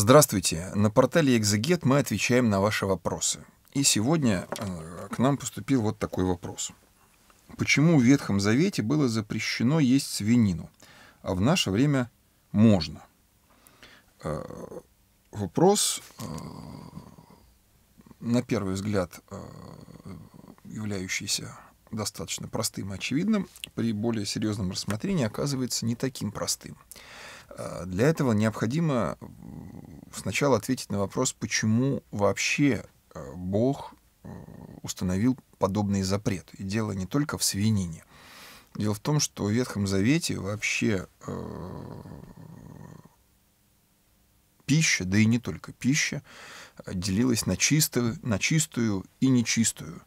Здравствуйте. На портале Экзегет мы отвечаем на ваши вопросы. И сегодня э, к нам поступил вот такой вопрос. Почему в Ветхом Завете было запрещено есть свинину, а в наше время можно? Э, вопрос, э, на первый взгляд, являющийся достаточно простым и очевидным, при более серьезном рассмотрении оказывается не таким простым. Для этого необходимо сначала ответить на вопрос, почему вообще э, Бог э, установил подобный запрет. И дело не только в свинине. Дело в том, что в Ветхом Завете вообще э, пища, да и не только пища, делилась на, чистую, на чистую и нечистую.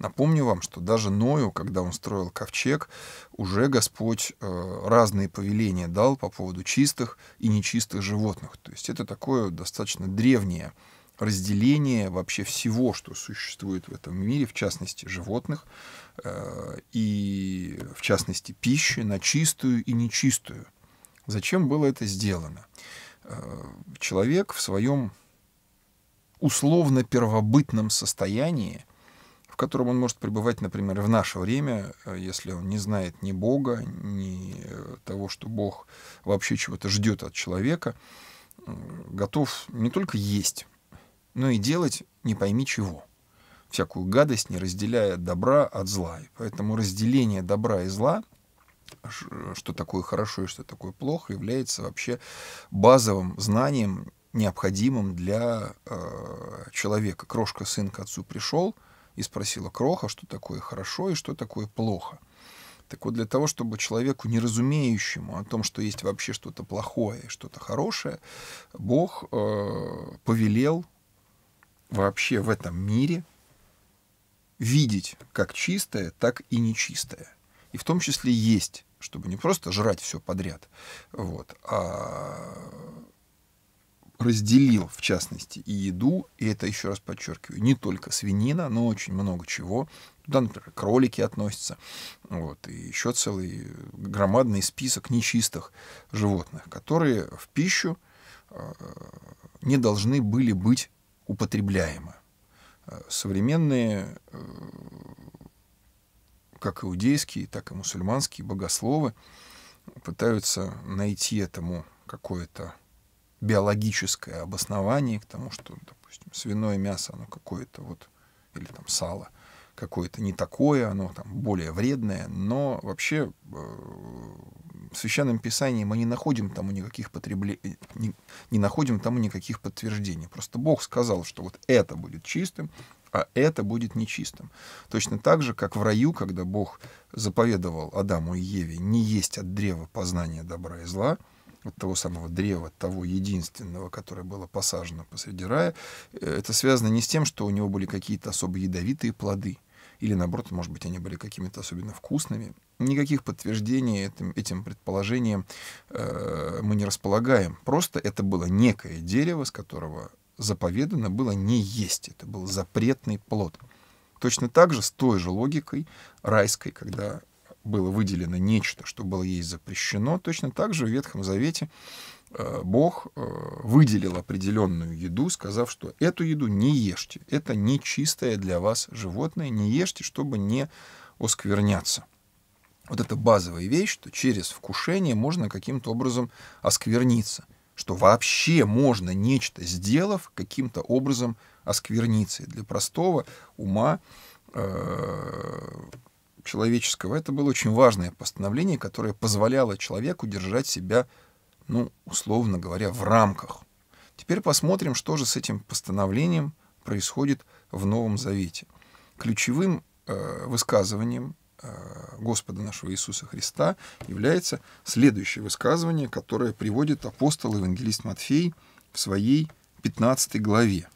Напомню вам, что даже Ною, когда он строил ковчег, уже Господь э, разные повеления дал по поводу чистых и нечистых животных. То есть это такое достаточно древнее разделение вообще всего, что существует в этом мире, в частности животных, э, и в частности пищи, на чистую и нечистую. Зачем было это сделано? Э, человек в своем условно первобытном состоянии – котором он может пребывать, например, в наше время, э, если он не знает ни Бога, ни э, того, что Бог вообще чего-то ждет от человека, готов не только есть, но и делать не пойми чего. Всякую гадость, не разделяя добра от зла. И поэтому разделение добра и зла что такое хорошо и что такое плохо, является вообще базовым знанием, необходимым для э, человека. Крошка сын к отцу пришел, и спросила Кроха, что такое хорошо и что такое плохо. Так вот, для того, чтобы человеку, неразумеющему о том, что есть вообще что-то плохое, и что-то хорошее, Бог э, повелел вообще в этом мире видеть как чистое, так и нечистое. И в том числе есть, чтобы не просто жрать все подряд, вот, а разделил, в частности, и еду, и это, еще раз подчеркиваю, не только свинина, но очень много чего. Туда, например, кролики относятся, вот, и еще целый громадный список нечистых животных, которые в пищу э, не должны были быть употребляемы. Э, современные э, как иудейские, так и мусульманские богословы пытаются найти этому какое-то биологическое обоснование к тому, что, допустим, свиное мясо, оно какое-то вот, или там сало, какое-то не такое, оно там более вредное, но вообще э, в Священном Писании мы не находим тому никаких потребле... Э, не, не находим тому никаких подтверждений. Просто Бог сказал, что вот это будет чистым, а это будет нечистым. Точно так же, как в раю, когда Бог заповедовал Адаму и Еве не есть от древа познания добра и зла — от того самого древа, того единственного, которое было посажено посреди рая, э, это связано не с тем, что у него были какие-то особо ядовитые плоды, или наоборот, может быть, они были какими-то особенно вкусными. Никаких подтверждений этим, этим предположением э, мы не располагаем. Просто это было некое дерево, с которого заповедано было не есть. Это был запретный плод. Точно так же, с той же логикой райской, когда было выделено нечто, что было ей запрещено, точно так же в Ветхом Завете э, Бог э, выделил определенную еду, сказав, что эту еду не ешьте, это нечистое для вас животное, не ешьте, чтобы не оскверняться. Вот это базовая вещь, что через вкушение можно каким-то образом оскверниться, что вообще можно нечто, сделав, каким-то образом оскверниться. И для простого ума э, человеческого. Это было очень важное постановление, которое позволяло человеку держать себя, ну, условно говоря, в рамках. Теперь посмотрим, что же с этим постановлением происходит в Новом Завете. Ключевым э, высказыванием э, Господа нашего Иисуса Христа является следующее высказывание, которое приводит апостол-евангелист Матфей в своей 15 главе.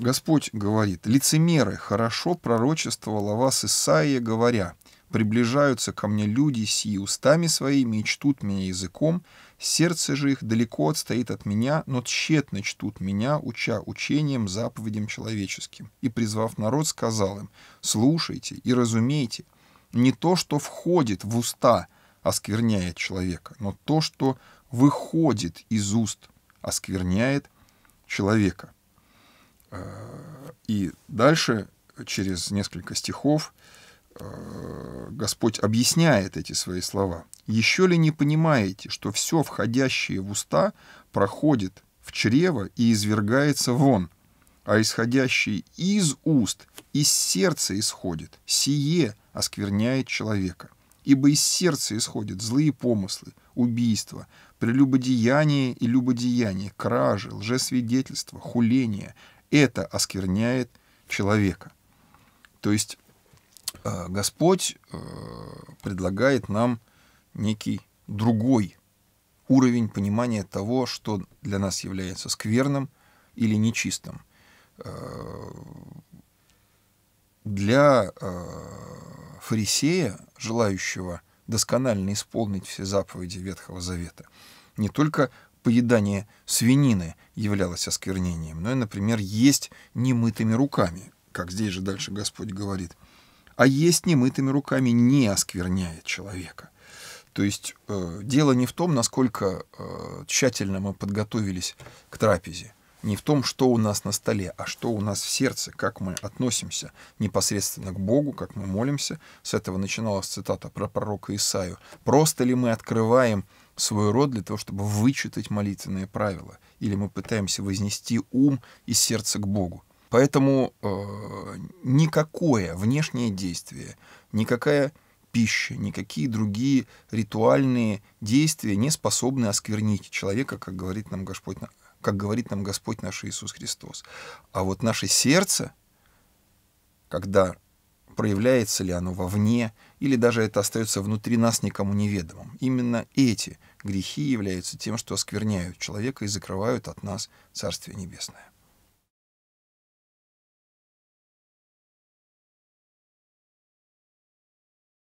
Господь говорит, «Лицемеры, хорошо пророчествовала вас Исаия, говоря, приближаются ко мне люди сии устами своими и чтут меня языком, сердце же их далеко отстоит от меня, но тщетно чтут меня, уча учением, заповедям человеческим». И, призвав народ, сказал им, «Слушайте и разумейте, не то, что входит в уста, оскверняет человека, но то, что выходит из уст, оскверняет человека». И дальше, через несколько стихов, э, Господь объясняет эти свои слова. «Еще ли не понимаете, что все входящее в уста проходит в чрево и извергается вон, а исходящее из уст, из сердца исходит, сие оскверняет человека. Ибо из сердца исходят злые помыслы, убийства, прелюбодеяние и любодеяние, кражи, лжесвидетельство, хуление, это оскверняет человека. То есть э, Господь э, предлагает нам некий другой уровень понимания того, что для нас является скверным или нечистым. Э, для фарисея, желающего досконально исполнить все заповеди Ветхого Завета, не только поедание свинины являлось осквернением, но ну и, например, есть немытыми руками, как здесь же дальше Господь говорит. А есть немытыми руками не оскверняет человека. То есть э, дело не в том, насколько э, тщательно мы подготовились к трапезе, не в том, что у нас на столе, а что у нас в сердце, как мы относимся непосредственно к Богу, как мы молимся. С этого начиналась цитата про пророка Исаию. Просто ли мы открываем свой род для того, чтобы вычитать молитвенные правила. Или мы пытаемся вознести ум и сердце к Богу. Поэтому э, никакое внешнее действие, никакая пища, никакие другие ритуальные действия не способны осквернить человека, как говорит нам Господь, как говорит нам Господь наш Иисус Христос. А вот наше сердце, когда проявляется ли оно вовне, или даже это остается внутри нас никому неведомым. Именно эти грехи являются тем, что оскверняют человека и закрывают от нас Царствие Небесное.